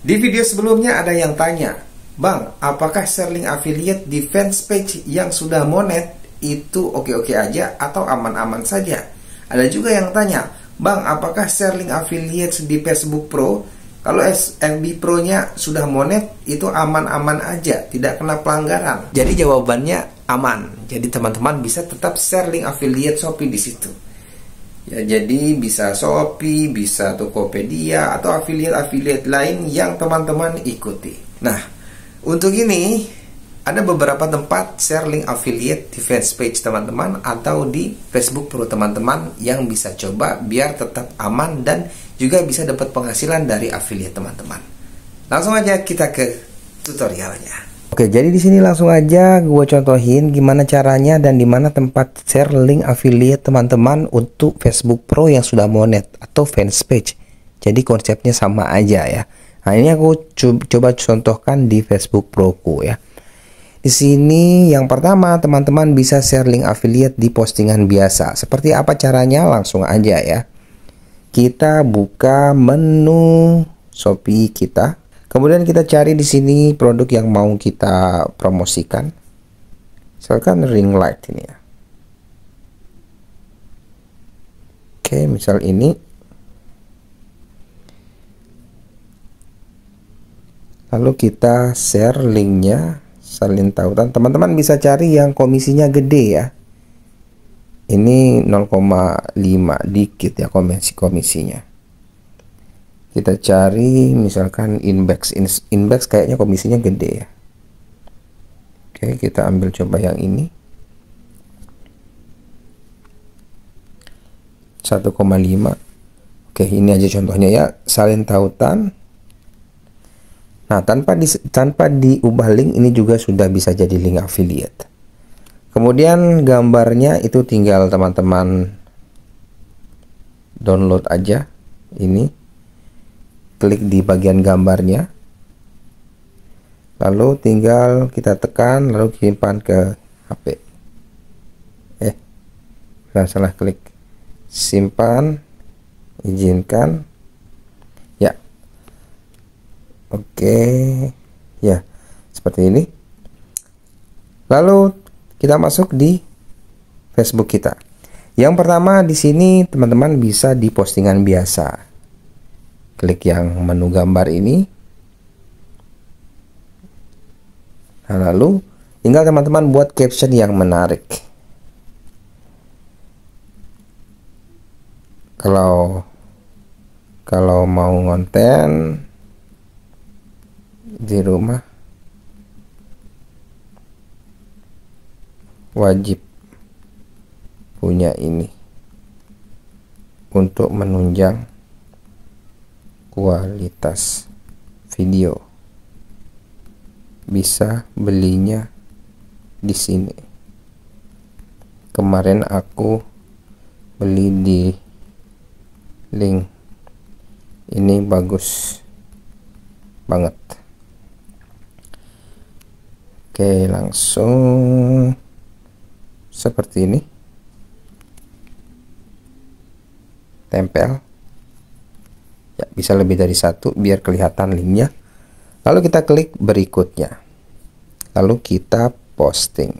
Di video sebelumnya ada yang tanya, Bang, apakah link affiliate di fans page yang sudah monet itu oke-oke aja atau aman-aman saja? Ada juga yang tanya, Bang, apakah link affiliate di Facebook Pro kalau FB Pro-nya sudah monet itu aman-aman aja, tidak kena pelanggaran. Jadi jawabannya aman. Jadi teman-teman bisa tetap link affiliate Shopee di situ. Ya, jadi bisa Shopee, bisa Tokopedia atau affiliate-affiliate lain yang teman-teman ikuti. Nah, untuk ini ada beberapa tempat share link affiliate di page teman-teman atau di Facebook pro teman-teman yang bisa coba biar tetap aman dan juga bisa dapat penghasilan dari affiliate teman-teman. Langsung aja kita ke tutorialnya. Oke, jadi di sini langsung aja gue contohin gimana caranya dan di mana tempat share link affiliate teman-teman untuk Facebook Pro yang sudah monet atau fans page. Jadi konsepnya sama aja ya. Nah, ini aku coba contohkan di Facebook Pro ku ya. Di sini yang pertama teman-teman bisa share link affiliate di postingan biasa. Seperti apa caranya? Langsung aja ya. Kita buka menu Shopee kita Kemudian kita cari di sini produk yang mau kita promosikan. Misalkan ring light ini ya. Oke, misal ini. Lalu kita share linknya, salin tautan. Teman-teman bisa cari yang komisinya gede ya. Ini 0,5 dikit ya komisi komisinya kita cari misalkan inbox inbox kayaknya komisinya gede ya oke kita ambil coba yang ini 1,5 oke ini aja contohnya ya salin tautan nah tanpa di, tanpa diubah link ini juga sudah bisa jadi link affiliate kemudian gambarnya itu tinggal teman-teman download aja ini klik di bagian gambarnya lalu tinggal kita tekan lalu simpan ke HP eh salah, salah klik simpan izinkan ya oke ya seperti ini lalu kita masuk di Facebook kita yang pertama di sini teman-teman bisa di postingan biasa klik yang menu gambar ini nah, lalu tinggal teman-teman buat caption yang menarik kalau kalau mau konten di rumah wajib punya ini untuk menunjang kualitas video bisa belinya di sini kemarin aku beli di link ini bagus banget oke langsung seperti ini tempel ya, bisa lebih dari satu biar kelihatan linknya lalu kita klik berikutnya lalu kita posting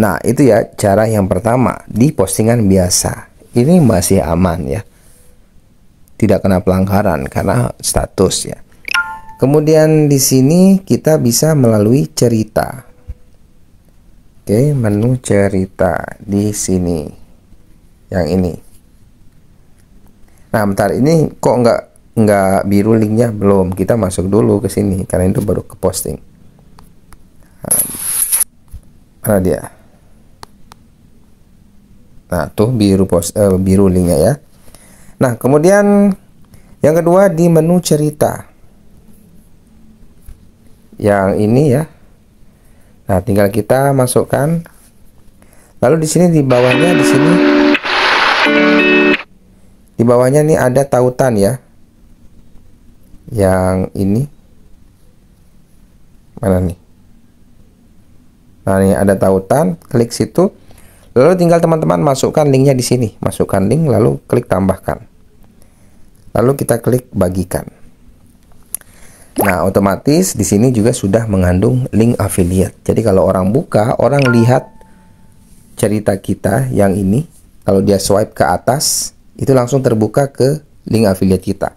nah itu ya cara yang pertama di postingan biasa ini masih aman ya tidak kena pelanggaran karena status ya kemudian di sini kita bisa melalui cerita oke menu cerita di sini yang ini Nah, bentar ini kok nggak nggak biru linknya belum. Kita masuk dulu ke sini karena itu baru ke posting. Mana dia? Nah, tuh biru post uh, biru linknya ya. Nah, kemudian yang kedua di menu cerita. Yang ini ya. Nah, tinggal kita masukkan. Lalu di sini di bawahnya di sini di bawahnya nih ada tautan ya. Yang ini. Mana nih? Nah, ini ada tautan, klik situ. Lalu tinggal teman-teman masukkan linknya di sini. Masukkan link, lalu klik tambahkan. Lalu kita klik bagikan. Nah, otomatis di sini juga sudah mengandung link affiliate. Jadi kalau orang buka, orang lihat cerita kita yang ini. Kalau dia swipe ke atas, itu langsung terbuka ke link affiliate kita.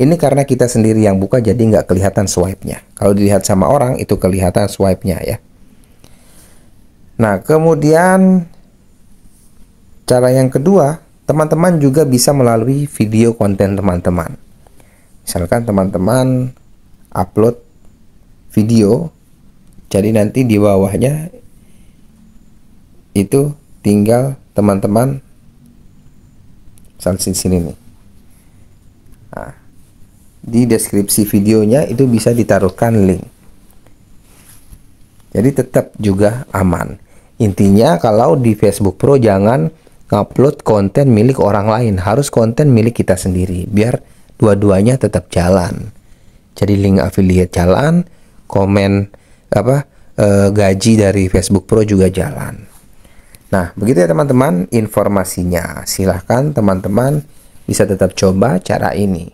Ini karena kita sendiri yang buka jadi nggak kelihatan swipe-nya. Kalau dilihat sama orang itu kelihatan swipe-nya ya. Nah, kemudian cara yang kedua, teman-teman juga bisa melalui video konten teman-teman. Misalkan teman-teman upload video, jadi nanti di bawahnya itu tinggal teman-teman misalnya sini, sini nih nah, di deskripsi videonya itu bisa ditaruhkan link jadi tetap juga aman intinya kalau di Facebook Pro jangan ngupload konten milik orang lain harus konten milik kita sendiri biar dua-duanya tetap jalan jadi link affiliate jalan komen apa eh, gaji dari Facebook Pro juga jalan Nah, begitu ya teman-teman informasinya. Silahkan teman-teman bisa tetap coba cara ini.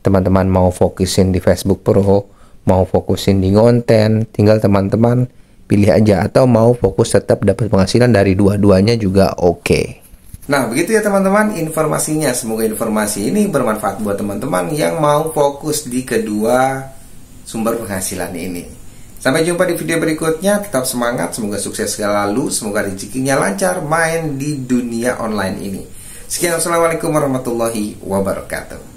Teman-teman mau fokusin di Facebook Pro, mau fokusin di konten, tinggal teman-teman pilih aja atau mau fokus tetap dapat penghasilan dari dua-duanya juga oke. Okay. Nah, begitu ya teman-teman informasinya. Semoga informasi ini bermanfaat buat teman-teman yang mau fokus di kedua sumber penghasilan ini. Sampai jumpa di video berikutnya, tetap semangat, semoga sukses selalu, semoga rezekinya lancar, main di dunia online ini. Sekian, Assalamualaikum warahmatullahi wabarakatuh.